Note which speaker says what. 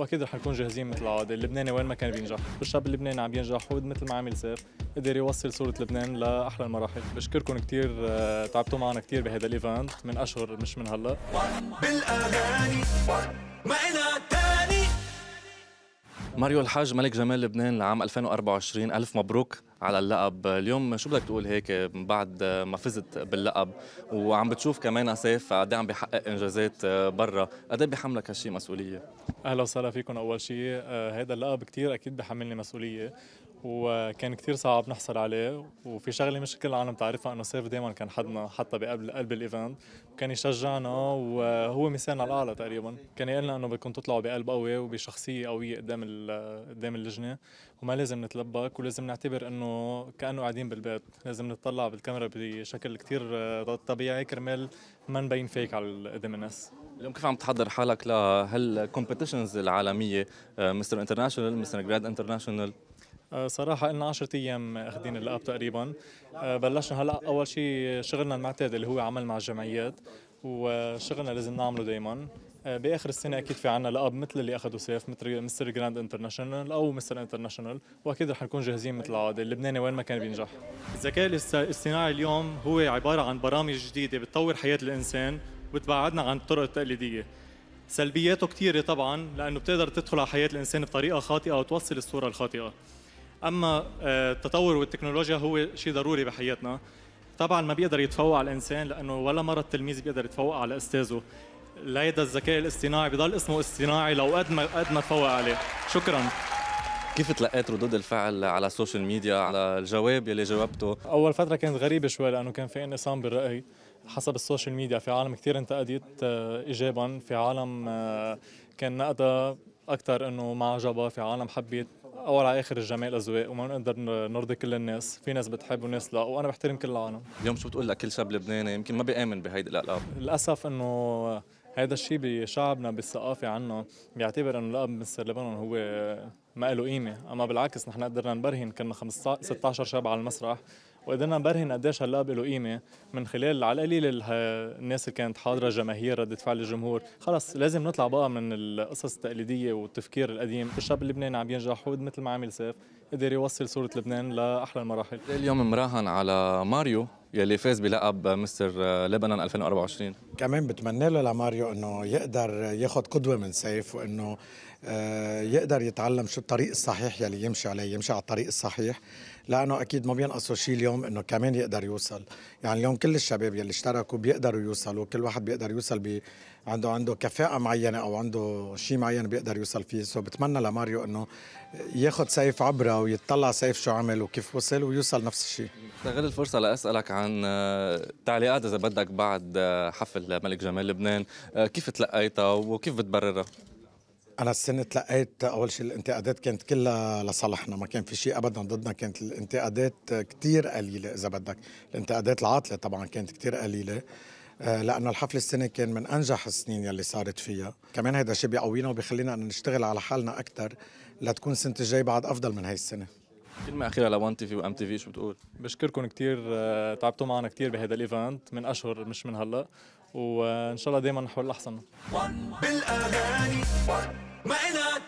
Speaker 1: واكيد رح نكون جاهزين مثل العاده، اللبناني وين ما كان بينجح، الشاب اللبناني عم ينجح ومثل ما عمل سيف قدر يوصل صوره لبنان لاحلى المراحل، بشكركم كثير آه، تعبتوا معنا كثير بهذا الايفنت من اشهر مش من هلا
Speaker 2: بالاغاني معنا تاني
Speaker 3: ماريو الحاج ملك جمال لبنان لعام 2024 ألف مبروك على اللقب اليوم شو بدك تقول هيك من بعد ما فزت باللقب وعم بتشوف كمان اسيف قد إيه عم بيحقق انجازات برا قد ايه بيحملك هالشيء مسؤوليه
Speaker 1: اهلا وسهلا فيكم اول شيء هذا آه، اللقب كثير اكيد بحملني مسؤوليه وكان كثير صعب نحصل عليه وفي شغله مش كل العالم بتعرفها انه سيف دائما كان حدنا حتى بقبل قلب الايفنت وكان يشجعنا وهو مثالنا الاعلى تقريبا كان يقول لنا انه بدكم تطلعوا بقلب قوي وبشخصيه قويه قدام قدام اللجنه وما لازم نتلبك ولازم نعتبر انه كانه قاعدين بالبيت لازم نتطلع بالكاميرا بشكل كثير طبيعي كرمال ما نبين فيك على قدام الناس اليوم
Speaker 3: كيف عم تحضر حالك لهالكومبيتيشنز العالميه مستر انترناشونال مستر جراد انترناشونال
Speaker 1: آه، صراحة لنا 10 أيام أخذين الأب تقريبا آه، بلشنا هلأ أول شيء شغلنا المعتاد اللي هو عمل مع الجمعيات وشغلنا لازم نعمله دايما آه، باخر السنه اكيد في عنا لقب مثل اللي اخذوا سيف مثل مستر جراند انترناشونال او مستر انترناشونال واكيد رح نكون جاهزين مثل العاده اللبناني وين ما كان بينجح الذكاء الاصطناعي اليوم هو عباره عن برامج جديده بتطور حياه الانسان وتبعدنا عن الطرق التقليديه سلبياته كثيره طبعا لانه بتقدر تدخل على حياه الانسان بطريقه خاطئه وتوصل الصوره الخاطئه اما آه، التطور والتكنولوجيا هو شيء ضروري بحياتنا طبعا ما بيقدر يتفوق على الانسان لانه ولا مره التلميذ بيقدر يتفوق على استاذه ليدا الذكاء الاصطناعي بضل اسمه اصطناعي لو قد ما قد ما تفوق عليه شكرا
Speaker 3: كيف تلقيت ردود الفعل على السوشيال ميديا على الجواب يلي جاوبته
Speaker 1: اول فتره كانت غريبه شوي لانه كان في انقسام بالراي حسب السوشيال ميديا في عالم كثير انتقدت آه، ايجابا في عالم آه، كان نقدها اكثر انه ما عجبها في عالم حبيت اول على اخر الجمال اذواق وما بنقدر نرضي كل الناس، في ناس بتحب وناس لا، وانا بحترم كل العالم.
Speaker 3: اليوم شو بتقول لكل شاب لبناني يمكن ما بيامن بهيدي
Speaker 1: الالقاب؟ للاسف انه هذا الشيء بشعبنا بالثقافه عنا بيعتبر انه لقب مستر لبنان هو ما له قيمه، اما بالعكس نحن قدرنا نبرهن كنا 15 16 شاب على المسرح وقدرنا نبرهن قديش هاللقب له قيمه من خلال على القليل الناس اللي كانت حاضره جماهير رده فعل الجمهور خلص لازم نطلع بقى من القصص التقليديه والتفكير القديم الشاب اللبناني عم ينجح مثل ما عامل سيف قدر يوصل صوره لبنان لاحلى
Speaker 2: المراحل
Speaker 3: اليوم مراهن على ماريو يلي فاز بلقب مستر لبنان 2024
Speaker 2: كمان بتمنى له لماريو انه يقدر ياخذ قدوه من سيف وانه آه، يقدر يتعلم شو الطريق الصحيح يلي يمشي عليه يمشي على الطريق الصحيح لانه اكيد ما بينقصوا شيء اليوم انه كمان يقدر يوصل يعني اليوم كل الشباب يلي اشتركوا بيقدروا يوصلوا كل واحد بيقدر يوصل بي عنده عنده كفاءه معينه او عنده شيء معين بيقدر يوصل فيه سو بتمنى لماريو انه ياخذ سيف عبره ويتطلع سيف شو عمل وكيف وصل ويوصل نفس الشيء
Speaker 3: استغل الفرصه لاسالك عن عن آه، تعليقات اذا بدك بعد آه، حفل ملك جمال لبنان آه، كيف تلقيتها وكيف بتبررها؟
Speaker 2: انا السنه تلقيت اول شيء الانتقادات كانت كلها لصالحنا ما كان في شيء ابدا ضدنا كانت الانتقادات كثير قليله اذا بدك الانتقادات العاطله طبعا كانت كثير قليله لانه الحفل السنه كان من انجح السنين يلي صارت فيها كمان هذا الشيء بيقوينا وبيخلينا نشتغل على حالنا اكثر لتكون سنه الجاي بعد افضل من هاي السنه
Speaker 1: كلمة أخيرة وان تي في وأم تي في شو بتقول؟ بشكركم كثير آه، تعبتوا معنا كثير بهذا الإيفنت من أشهر مش من هلا وإن شاء الله دائما نحول الأحسن
Speaker 2: بالأغاني